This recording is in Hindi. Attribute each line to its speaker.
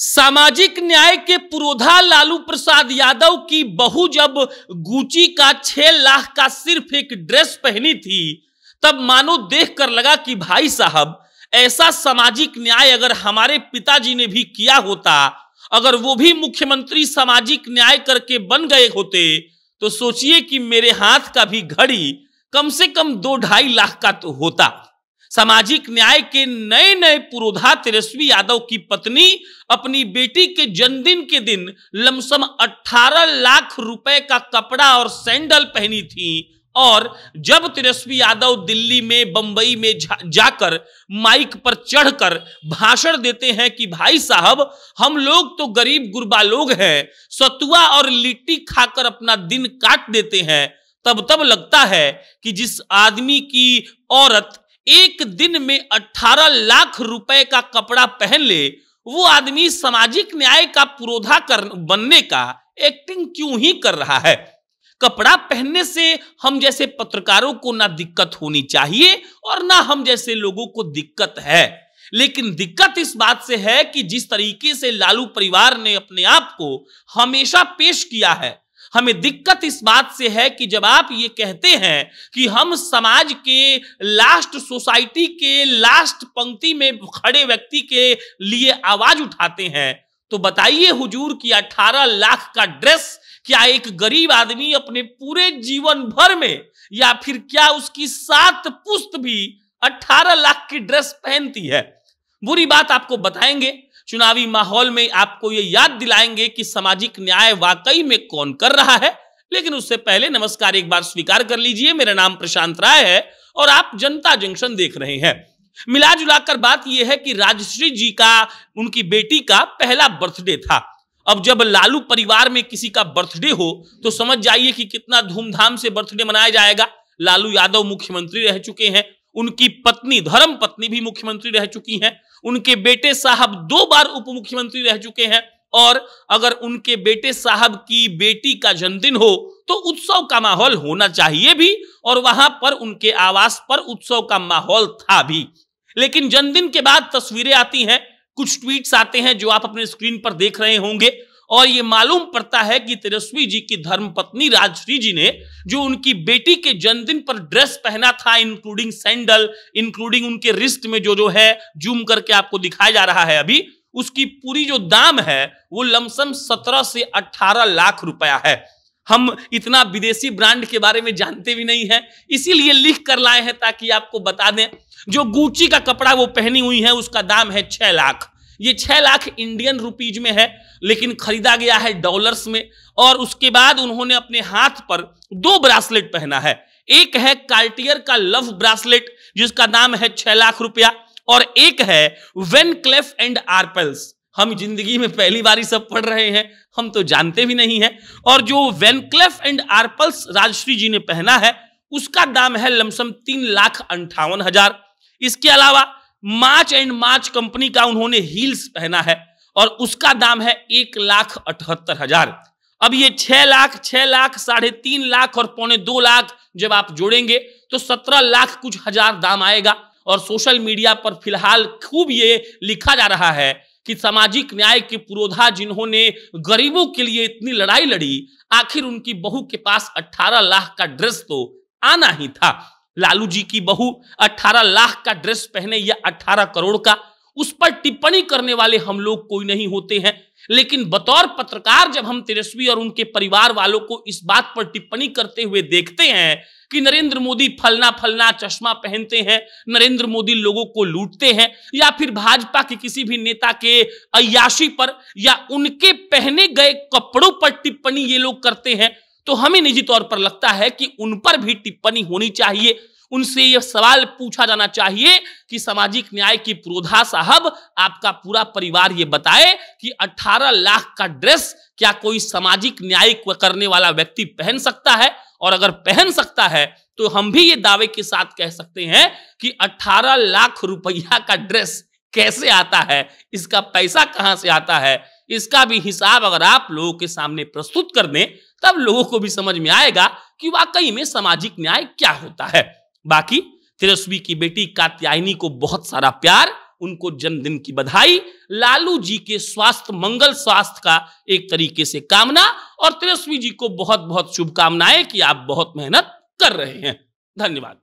Speaker 1: सामाजिक न्याय के पुरोधा लालू प्रसाद यादव की बहू जब गुची का छह लाख का सिर्फ एक ड्रेस पहनी थी तब मानो देख कर लगा कि भाई साहब ऐसा सामाजिक न्याय अगर हमारे पिताजी ने भी किया होता अगर वो भी मुख्यमंत्री सामाजिक न्याय करके बन गए होते तो सोचिए कि मेरे हाथ का भी घड़ी कम से कम दो ढाई लाख का तो होता सामाजिक न्याय के नए नए पुरोधा तेजस्वी यादव की पत्नी अपनी बेटी के जन्मदिन के दिन लमसम 18 लाख रुपए का कपड़ा और सैंडल पहनी थी और जब तेजस्वी यादव दिल्ली में बंबई में जा, जाकर माइक पर चढ़कर भाषण देते हैं कि भाई साहब हम लोग तो गरीब गुरबा लोग हैं सतुआ और लिट्टी खाकर अपना दिन काट देते हैं तब तब लगता है कि जिस आदमी की औरत एक दिन में 18 लाख रुपए का कपड़ा पहन ले वो आदमी सामाजिक न्याय का पुरोधा कर बनने का एक्टिंग क्यों ही कर रहा है कपड़ा पहनने से हम जैसे पत्रकारों को ना दिक्कत होनी चाहिए और ना हम जैसे लोगों को दिक्कत है लेकिन दिक्कत इस बात से है कि जिस तरीके से लालू परिवार ने अपने आप को हमेशा पेश किया है हमें दिक्कत इस बात से है कि जब आप ये कहते हैं कि हम समाज के लास्ट सोसाइटी के लास्ट पंक्ति में खड़े व्यक्ति के लिए आवाज उठाते हैं तो बताइए हुजूर कि 18 लाख का ड्रेस क्या एक गरीब आदमी अपने पूरे जीवन भर में या फिर क्या उसकी सात पुस्त भी 18 लाख की ड्रेस पहनती है बुरी बात आपको बताएंगे चुनावी माहौल में आपको ये याद दिलाएंगे कि सामाजिक न्याय वाकई में कौन कर रहा है लेकिन उससे पहले नमस्कार एक बार स्वीकार कर लीजिए मेरा नाम प्रशांत राय है और आप जनता जंक्शन देख रहे हैं मिला जुलाकर बात यह है कि राजश्री जी का उनकी बेटी का पहला बर्थडे था अब जब लालू परिवार में किसी का बर्थडे हो तो समझ जाइए कि कितना धूमधाम से बर्थडे मनाया जाएगा लालू यादव मुख्यमंत्री रह चुके हैं उनकी पत्नी धर्म पत्नी भी मुख्यमंत्री रह चुकी हैं उनके बेटे साहब दो बार उप मुख्यमंत्री रह चुके हैं और अगर उनके बेटे साहब की बेटी का जन्मदिन हो तो उत्सव का माहौल होना चाहिए भी और वहां पर उनके आवास पर उत्सव का माहौल था भी लेकिन जन्मदिन के बाद तस्वीरें आती हैं कुछ ट्वीट्स आते हैं जो आप अपने स्क्रीन पर देख रहे होंगे और ये मालूम पड़ता है कि तेजस्वी जी की धर्मपत्नी राजश्री जी ने जो उनकी बेटी के जन्मदिन पर ड्रेस पहना था इंक्लूडिंग सैंडल इंक्लूडिंग उनके रिस्ट में जो जो है जूम करके आपको दिखाया जा रहा है अभी उसकी पूरी जो दाम है वो लमसम सत्रह से अट्ठारह लाख रुपया है हम इतना विदेशी ब्रांड के बारे में जानते भी नहीं है इसीलिए लिख कर लाए हैं ताकि आपको बता दें जो गुची का कपड़ा वो पहनी हुई है उसका दाम है छह लाख ये छह लाख इंडियन रुपीज में है लेकिन खरीदा गया है डॉलर्स में और उसके बाद उन्होंने अपने हाथ पर दो ब्रासलेट पहना है एक है कार्टियर का लव ब्रासलेट जिसका नाम है छह लाख रुपया और एक है वेन क्लेफ एंड आर्पल्स हम जिंदगी में पहली बार सब पढ़ रहे हैं हम तो जानते भी नहीं हैं और जो वेनक्लेफ एंड आर्पल्स राजश्री जी ने पहना है उसका दाम है लमसम तीन लाख अंठावन हजार इसके अलावा माच एंड माच कंपनी का उन्होंने हील्स पहना है और उसका दाम है एक लाख अठहत्तर हजार अब ये छह लाख छह लाख साढ़े तीन लाख और पौने दो लाख जब आप जोड़ेंगे तो सत्रह लाख कुछ हजार दाम आएगा और सोशल मीडिया पर फिलहाल खूब ये लिखा जा रहा है कि सामाजिक न्याय के पुरोधा जिन्होंने गरीबों के लिए इतनी लड़ाई लड़ी आखिर उनकी बहू के पास 18 लाख का ड्रेस तो आना ही था लालू जी की बहू 18 लाख का ड्रेस पहने या 18 करोड़ का उस पर टिप्पणी करने वाले हम लोग कोई नहीं होते हैं लेकिन बतौर पत्रकार जब हम तेजस्वी और उनके परिवार वालों को इस बात पर टिप्पणी करते हुए देखते हैं कि नरेंद्र मोदी फलना फलना चश्मा पहनते हैं नरेंद्र मोदी लोगों को लूटते हैं या फिर भाजपा के किसी भी नेता के अयाशी पर या उनके पहने गए कपड़ों पर टिप्पणी ये लोग करते हैं तो हमें निजी तौर पर लगता है कि उन पर भी टिप्पणी होनी चाहिए उनसे यह सवाल पूछा जाना चाहिए कि सामाजिक न्याय की पुरोधा साहब आपका पूरा परिवार ये बताए कि 18 लाख का ड्रेस क्या कोई सामाजिक न्याय करने वाला व्यक्ति पहन सकता है और अगर पहन सकता है तो हम भी ये दावे के साथ कह सकते हैं कि 18 लाख रुपया का ड्रेस कैसे आता है इसका पैसा कहां से आता है इसका भी हिसाब अगर आप लोगों के सामने प्रस्तुत कर दें तब लोगों को भी समझ में आएगा कि वाकई में सामाजिक न्याय क्या होता है बाकी तेजस्वी की बेटी कात्यायनी को बहुत सारा प्यार उनको जन्मदिन की बधाई लालू जी के स्वास्थ्य मंगल स्वास्थ्य का एक तरीके से कामना और तेजस्वी जी को बहुत बहुत शुभकामनाएं कि आप बहुत मेहनत कर रहे हैं धन्यवाद